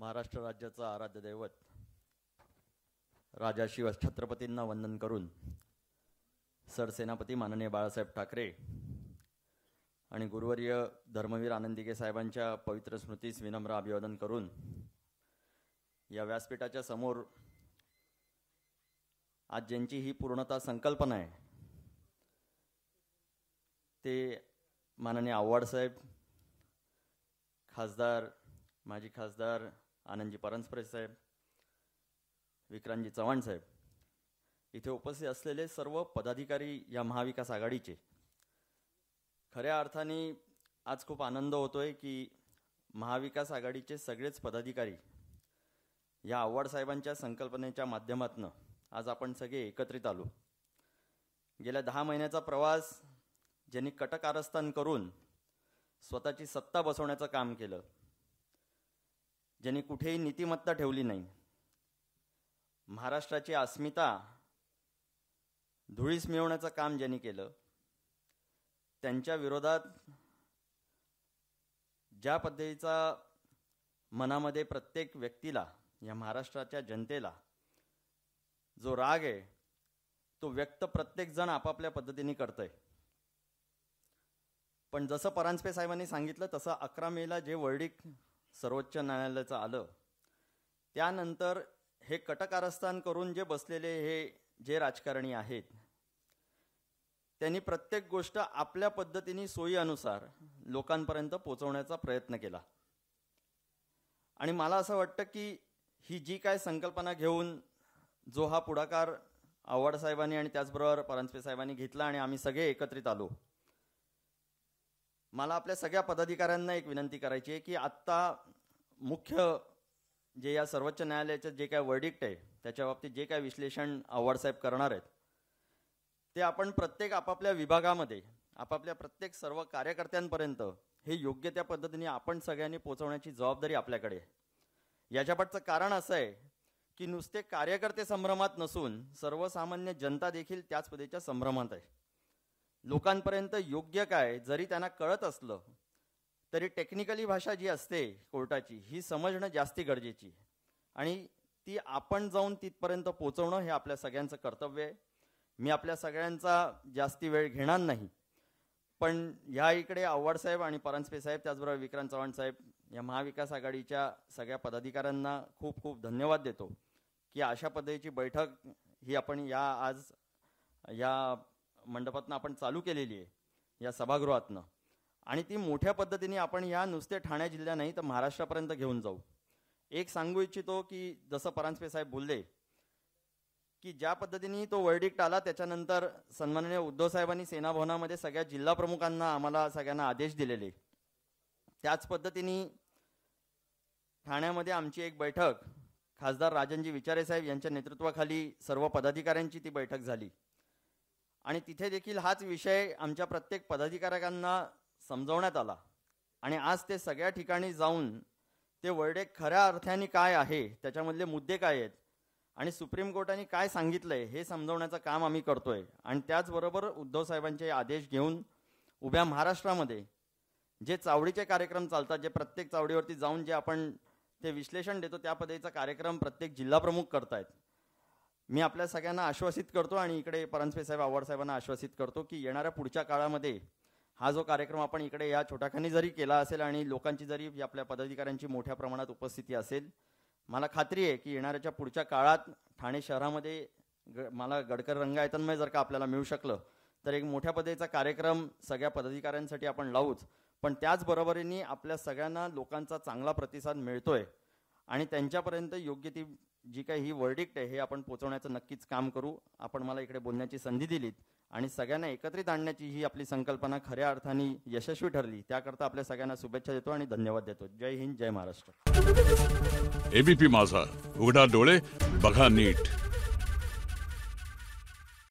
महाराष्ट्र राज्याचा आराध्य दैवत राजा शिव छत्रपतींना वंदन करून सरसेनापती माननीय बाळासाहेब ठाकरे आणि गुरुवर्य धर्मवीर आनंदिके साहेबांच्या पवित्र स्मृतीस विनम्र अभिवादन करून या व्यासपीठाच्या समोर आज ज्यांची ही पूर्णता संकल्पना आहे ते माननीय आव्हाडसाहेब खासदार माजी खासदार आनंदजी परांजपरे साहेब विक्रांतजी चव्हाण साहेब इथे उपस्थित असलेले सर्व पदाधिकारी या महाविकास आघाडीचे खऱ्या अर्थाने आज खूप आनंद होतोय की महाविकास आघाडीचे सगळेच पदाधिकारी या आव्हाड साहेबांच्या संकल्पनेच्या माध्यमातून आज आपण सगळे एकत्रित आलो गेल्या दहा महिन्याचा प्रवास ज्यांनी कटकारस्थान करून स्वतःची सत्ता बसवण्याचं काम केलं ज्यांनी कुठेही नीतिमत्ता ठेवली नाही महाराष्ट्राची अस्मिता धुळीस मिळवण्याचं काम ज्यांनी केलं त्यांच्या विरोधात ज्या पद्धतीचा मनामध्ये प्रत्येक व्यक्तीला या महाराष्ट्राच्या जनतेला जो राग आहे तो व्यक्त प्रत्येक जण आपापल्या पद्धतीने करतंय पण जसं परांजपे साहेबांनी सांगितलं तसं अकरा मेला जे वर्डिक सर्वोच्च न्यायालयाचं आलं त्यानंतर हे कटकारस्थान करून जे बसलेले हे जे राजकारणी आहेत त्यांनी प्रत्येक गोष्ट आपल्या पद्धतीने अनुसार लोकांपर्यंत पोचवण्याचा प्रयत्न केला आणि मला असं वाटतं की ही जी काय संकल्पना घेऊन जो हा पुढाकार आव्हाड साहेबांनी आणि त्याचबरोबर परांजपे साहेबांनी घेतला आणि आम्ही सगळे एकत्रित आलो मला आपल्या सगळ्या पदाधिकाऱ्यांना एक विनंती करायची आहे की आत्ता मुख्य जे या सर्वोच्च न्यायालयाचं जे काय वर्डिक्ट आहे त्याच्या बाबतीत जे काय विश्लेषण आव्हाडसाहेब करणार आहेत ते आपण प्रत्येक आपापल्या विभागामध्ये आपापल्या प्रत्येक सर्व कार्यकर्त्यांपर्यंत हे योग्य त्या पद्धतीने आपण सगळ्यांनी पोहोचवण्याची जबाबदारी आपल्याकडे आहे याच्यापाठचं कारण असं आहे की नुसते कार्यकर्ते संभ्रमात नसून सर्वसामान्य जनता देखील त्याच पदेच्या संभ्रमात आहे लोकांपर्यंत योग्य काय जरी त्यांना कळत असलं तरी टेक्निकली भाषा जी असते कोर्टाची ही समजणं जास्ती गरजेची आणि ती आपण जाऊन तिथपर्यंत पोचवणं हे आपल्या सगळ्यांचं कर्तव्य आहे मी आपल्या सगळ्यांचा जास्ती वेळ घेणार नाही पण ह्या इकडे आव्हाड साहेब आणि परांजपे साहेब त्याचबरोबर विक्रांत चव्हाण साहेब या महाविकास आघाडीच्या सगळ्या पदाधिकाऱ्यांना खूप खूप धन्यवाद देतो की अशा पद्धतीची बैठक ही आपण या आज या मंडपातनं आपण चालू केलेली आहे या सभागृहातनं आणि ती मोठ्या पद्धतीने आपण या नुसते ठाणे जिल्ह्या नाही तर महाराष्ट्रापर्यंत घेऊन जाऊ एक सांगू इच्छितो की जसं परांजपे साहेब बोलले की ज्या पद्धतीने तो वर्डिक्ट आला त्याच्यानंतर सन्माननीय उद्धव साहेबांनी सेनाभवनामध्ये सगळ्या जिल्हा प्रमुखांना आम्हाला सगळ्यांना आदेश दिलेले त्याच पद्धतीने ठाण्यामध्ये आमची एक बैठक खासदार राजनजी विचारे साहेब यांच्या नेतृत्वाखाली सर्व पदाधिकाऱ्यांची ती बैठक झाली आणि तिथे देखील हाच विषय आमच्या प्रत्येक पदाधिकाऱ्यांना समजवण्यात आला आणि आज ते सगळ्या ठिकाणी जाऊन ते वर्डे खऱ्या अर्थाने काय आहे त्याच्यामधले मुद्दे काय आहेत आणि सुप्रीम कोर्टाने काय सांगितलं आहे हे समजवण्याचं काम आम्ही करतोय आणि त्याचबरोबर उद्धवसाहेबांचे आदेश घेऊन उभ्या महाराष्ट्रामध्ये जे चावडीचे कार्यक्रम चालतात जे प्रत्येक चावडीवरती जाऊन जे आपण ते विश्लेषण देतो त्या पद्धतीचा कार्यक्रम प्रत्येक जिल्हाप्रमुख करतायत मी आपल्या सगळ्यांना आश्वासित करतो आणि इकडे परांजपे साहेब आव्हाड साहेबांना आश्वासित करतो की येणाऱ्या पुढच्या काळामध्ये हा जो कार्यक्रम आपण इकडे या छोट्याखानी जरी केला असेल आणि लोकांची जरी आपल्या पदाधिकाऱ्यांची मोठ्या प्रमाणात उपस्थिती असेल मला खात्री आहे की येणाऱ्याच्या पुढच्या काळात ठाणे शहरामध्ये ग मला गडकर रंगायतनमय जर का आपल्याला मिळू शकलं तर एक मोठ्या पदेचा कार्यक्रम सगळ्या पदाधिकाऱ्यांसाठी आपण लावूच पण त्याचबरोबरीने आपल्या सगळ्यांना लोकांचा चांगला प्रतिसाद मिळतोय आणि त्यांच्यापर्यंत योग्य ती जी काही ही वर्डिक्ट आहे हे आपण पोचवण्याचं नक्कीच काम करू आपण मला इकडे बोलण्याची संधी दिलीत आणि सगळ्यांना एकत्रित आणण्याची ही आपली संकल्पना खऱ्या अर्थाने यशस्वी ठरली त्याकरता आपल्या सगळ्यांना शुभेच्छा देतो आणि धन्यवाद देतो जय हिंद जय महाराष्ट्र एबीपी माझा उघडा डोळे बघा नीट